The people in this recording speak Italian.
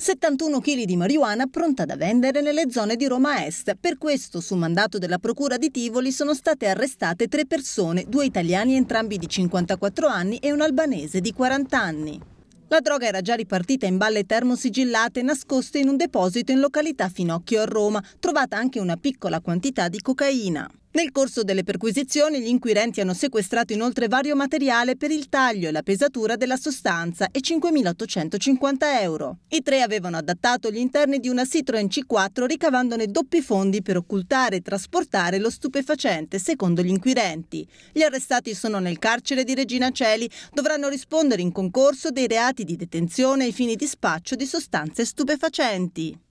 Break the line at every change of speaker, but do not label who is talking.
71 kg di marijuana pronta da vendere nelle zone di Roma Est. Per questo, su mandato della Procura di Tivoli, sono state arrestate tre persone, due italiani entrambi di 54 anni e un albanese di 40 anni. La droga era già ripartita in balle termosigillate nascoste in un deposito in località Finocchio a Roma, trovata anche una piccola quantità di cocaina. Nel corso delle perquisizioni gli inquirenti hanno sequestrato inoltre vario materiale per il taglio e la pesatura della sostanza e 5.850 euro. I tre avevano adattato gli interni di una Citroen C4 ricavandone doppi fondi per occultare e trasportare lo stupefacente, secondo gli inquirenti. Gli arrestati sono nel carcere di Regina Celi, dovranno rispondere in concorso dei reati di detenzione ai fini di spaccio di sostanze stupefacenti.